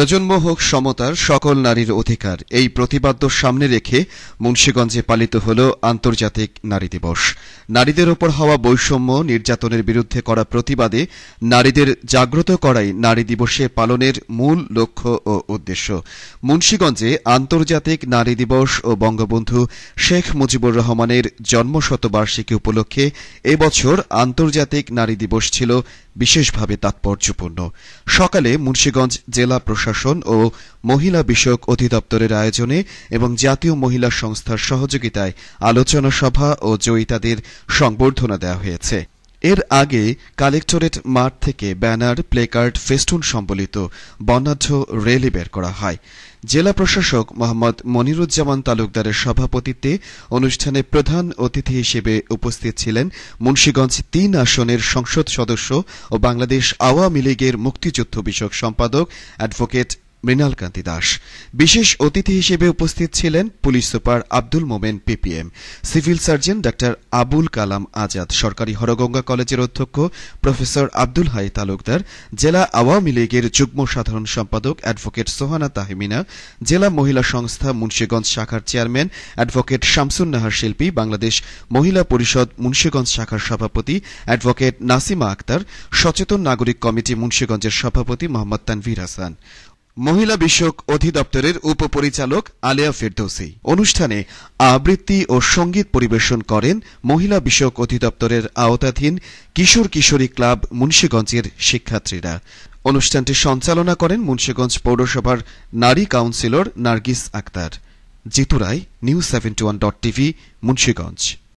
প্রজন্ম হোক সমতার সকল নারীর অধিকার এই প্রতিপাদ্য সামনে রেখে মুন্সীগঞ্জে পালিত হল আন্তর্জাতিক নারী দিবস নারীদের ওপর হওয়া বৈষম্য নির্যাতনের বিরুদ্ধে করা প্রতিবাদে নারীদের জাগ্রত করাই নারী দিবসে পালনের মূল লক্ষ্য ও উদ্দেশ্য মুন্সীগঞ্জে আন্তর্জাতিক নারী দিবস ও বঙ্গবন্ধু শেখ মুজিবুর রহমানের জন্মশতবার্ষিকী উপলক্ষে এবছর আন্তর্জাতিক নারী দিবস ছিল বিশেষভাবে তাৎপর্যপূর্ণ সকালে মুন্সীগঞ্জ জেলা প্রশাসন প্রশাসন ও মহিলা বিষয়ক অধিদপ্তরের আয়োজনে এবং জাতীয় মহিলা সংস্থার সহযোগিতায় আলোচনা সভা ও জয়িতাদের সংবর্ধনা দেওয়া হয়েছে এর আগে কালেক্টরেট মাঠ থেকে ব্যানার প্লেকার্ড ফেস্টুন সম্বলিত বর্ণাঢ্য রেলি বের করা হয় জেলা প্রশাসক মোহাম্মদ মনিরুজ্জামান তালুকদারের সভাপতিত্বে অনুষ্ঠানে প্রধান অতিথি হিসেবে উপস্থিত ছিলেন মুন্সীগঞ্জ তিন আসনের সংসদ সদস্য ও বাংলাদেশ আওয়ামী লীগের মুক্তিযুদ্ধ বিষয়ক সম্পাদক অ্যাডভোকেট মৃণালকান্তি দাস বিশেষ অতিথি হিসেবে উপস্থিত ছিলেন police super Abdul Momen PPM civil surgeon ডাক্তার আবুল কালাম আজাদ সরকারি হরগঙ্গা কলেজের অধ্যক্ষ প্রফেসর আব্দুল হাই তালুকদার জেলা আওয়ামী লীগের যুগ্ম সাধারণ সম্পাদক অ্যাডভোকেট সোহানা তাহমিনা জেলা মহিলা সংস্থা মুন্সীগঞ্জ শাখার চেয়ারম্যান অ্যাডভোকেট শামসুন নাহার শিল্পী বাংলাদেশ মহিলা পরিষদ মুন্সীগঞ্জ শাখার সভাপতি অ্যাডভোকেট নাসিমা আক্তার সচেতন নাগরিক কমিটি মুন্সীগঞ্জের সভাপতি মোহাম্মদ তানভীর হাসান মহিলা বিষয়ক অধিদপ্তরের উপপরিচালক আলেয়া ফেরদৌসি অনুষ্ঠানে আবৃত্তি ও সঙ্গীত পরিবেশন করেন মহিলা বিষয়ক অধিদপ্তরের আওতাধীন কিশোর কিশোরী ক্লাব মুন্সীগঞ্জের শিক্ষার্থীরা অনুষ্ঠানটি সঞ্চালনা করেন মুন্সীগঞ্জ পৌরসভার নারী কাউন্সিলর নার্গিস আক্তার জিতুরায় news seventy one dot TV Munshiganj